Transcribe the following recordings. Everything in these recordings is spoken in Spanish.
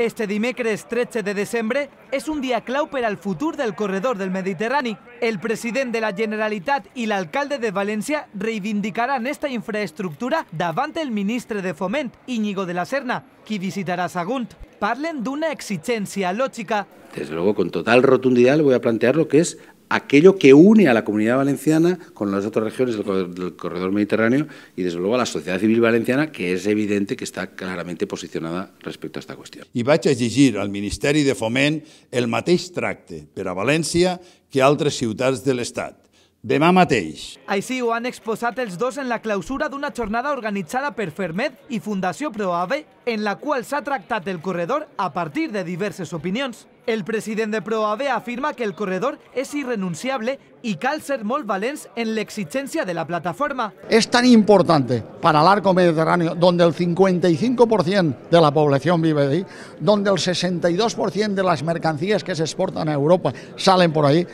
Este dimecres 13 de desembre és un dia clau per al futur del corredor del Mediterrani. El president de la Generalitat i l'alcalde de València reivindicaran esta infraestructura davant el ministre de Foment, Íñigo de la Serna, qui visitarà Sagunt. Parlen d'una exigència Des de luego, con total rotundidad le voy a plantear lo que es aquello que une a la comunidad valenciana con las otras regiones del corredor, mediterráneo y, desde luego, a la sociedad civil valenciana, que es evidente que está claramente posicionada respecto a esta cuestión. Y va a exigir al Ministerio de Foment el mateix tracte per a València que a altres ciutats de l'Estat. De mateix. Així ho han exposat els dos en la clausura ...de una jornada organizada per Fermed ...y Fundación ProAve, en la cual se ha tractat el corredor a partir de diversas opiniones... El presidente de ProAve afirma que el corredor ...es irrenunciable ...y cal ser molt valents en l'exigència de la plataforma. Es tan importante para el arco mediterráneo, donde el 55% de la población vive ahí, donde el 62% de las mercancías que se exportan a Europa salen por ahí,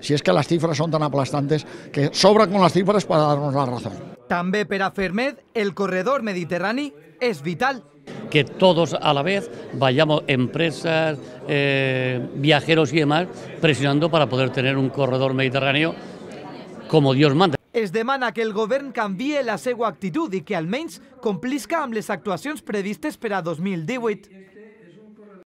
si es que las cifras son tan aplastantes que sobran con las cifras para darnos la razón. También para Fermed, el corredor mediterráneo es vital. Que todos a la vez vayamos empresas, eh, viajeros y demás presionando para poder tener un corredor mediterráneo como Dios manda. Es de demana que el gobierno cambie la segua actitud y que menos complisca ambas actuaciones previstas para para 2018.